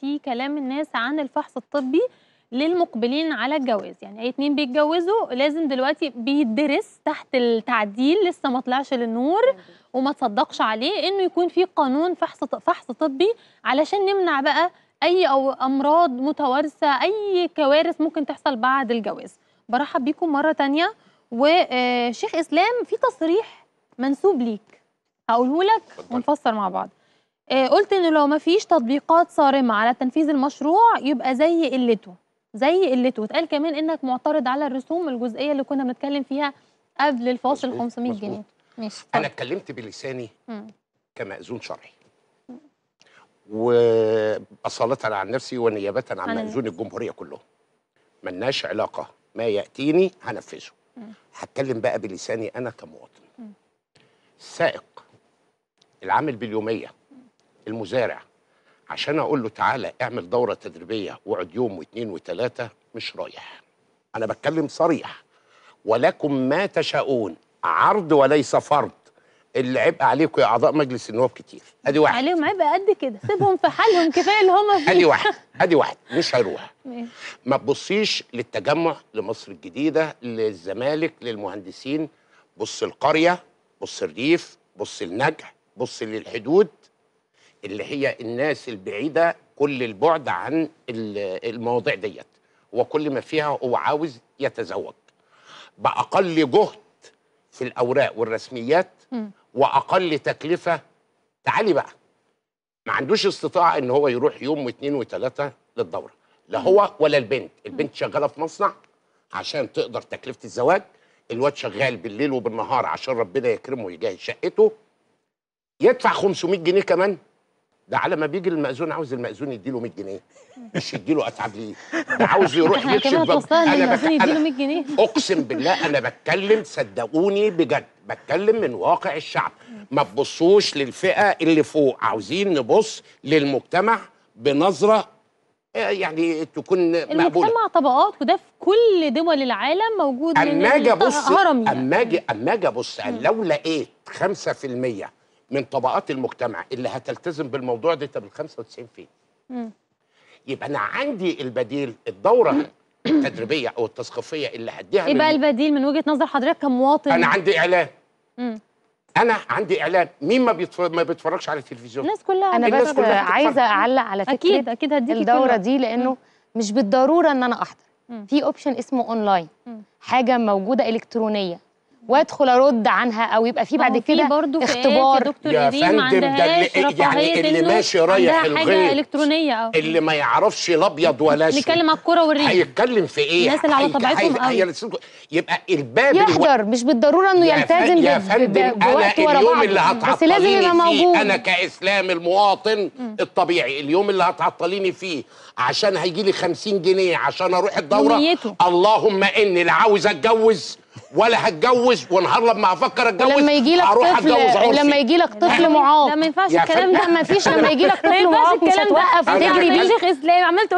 في كلام الناس عن الفحص الطبي للمقبلين على الجواز يعني اي اتنين بيتجوزوا لازم دلوقتي بيدرس تحت التعديل لسه ما طلعش للنور وما تصدقش عليه انه يكون في قانون فحص فحص طبي علشان نمنع بقى اي او امراض متوارثه اي كوارث ممكن تحصل بعد الجواز برحب بيكم مره تانية وشيخ آه، اسلام في تصريح منسوب ليك هقوله لك ونفسر مع بعض آه، قلت ان لو ما فيش تطبيقات صارمة على تنفيذ المشروع يبقى زي قلته زي قلته اتقال كمان إنك معترض على الرسوم الجزئية اللي كنا بنتكلم فيها قبل الفاصل 500 مزبوط. جنيه ماشي أنا اتكلمت بلساني كمأذون شرعي وأصالة عن نفسي ونيابة عن, مأذون الجمهورية كلهم ملناش علاقة ما يأتيني هنفذه هتكلم بقى بلساني أنا كمواطن سائق العامل باليومية المزارع عشان اقول له تعالى اعمل دوره تدريبيه واقعد يوم واثنين وثلاثه مش رايح انا بتكلم صريح ولكم ما تشاؤون عرض وليس فرض اللي عبء عليكم يا اعضاء مجلس النواب كتير ادي واحد عليهم عبء قد كده سيبهم في حالهم كفايه اللي هم فيه ادي واحد ادي واحد مش هيروح ما تبصيش للتجمع لمصر الجديده للزمالك للمهندسين بص القريه بص الريف بص النجح بص للحدود اللي هي الناس البعيده كل البعد عن المواضيع ديت وكل ما فيها هو عاوز يتزوج باقل جهد في الاوراق والرسميات واقل تكلفه تعالي بقى ما عندوش استطاعه ان هو يروح يوم واثنين وثلاثه للدوره لا هو ولا البنت البنت شغاله في مصنع عشان تقدر تكلفه الزواج الواد شغال بالليل وبالنهار عشان ربنا يكرمه ويجهز شقته يدفع 500 جنيه كمان ده على ما بيجي المأذون عاوز المأذون يديله 100 جنيه مش يديله اتعب ليه ده عاوز يروح يكشف انا بك... يديله 100 جنيه اقسم بالله انا بتكلم صدقوني بجد بتكلم من واقع الشعب ما تبصوش للفئه اللي فوق عاوزين نبص للمجتمع بنظره آه، يعني تكون مقبوله المجتمع طبقات وده في كل دول العالم موجود اما اجي ابص يعني. اما اجي اما اجي ابص لو لقيت 5% من طبقات المجتمع اللي هتلتزم بالموضوع ده طب ال 95 فين؟ يبقى انا عندي البديل الدوره التدريبيه او التثقيفيه اللي هديها ايه بقى البديل من وجهه نظر حضرتك كمواطن؟ انا عندي اعلان انا عندي اعلان مين ما ما بيتفرجش على التلفزيون الناس كلها انا الناس بس كلها عايزه اعلق على فكره اكيد اكيد هديكي الدوره دي لانه مش بالضروره ان انا احضر في اوبشن اسمه اونلاين حاجه موجوده الكترونيه وادخل ارد عنها او يبقى في بعد كده برضو اختبار دكتور يا فندم ده اللي يعني اللي ماشي رايح الغيط الكترونيه أو. آه. اللي ما يعرفش لا ابيض ولا اسود نتكلم على الكوره والريح هيتكلم في ايه الناس اللي على طبيعتهم قوي يبقى الباب يحضر الو... مش بالضروره انه يلتزم يا فندم انا اليوم اللي هتعطليني فيه انا كاسلام المواطن الطبيعي اليوم اللي هتعطليني فيه عشان هيجي لي 50 جنيه عشان اروح الدوره اللهم اني لا عاوز اتجوز ولا هتجوز ونهار لما هفكر اتجوز لما يجي لك طفل لما يجي لك طفل معاق لا ما ينفعش الكلام ده يعني. ما فيش لما يجي لك طفل معاق مش هتوقف وتجري بيه عملت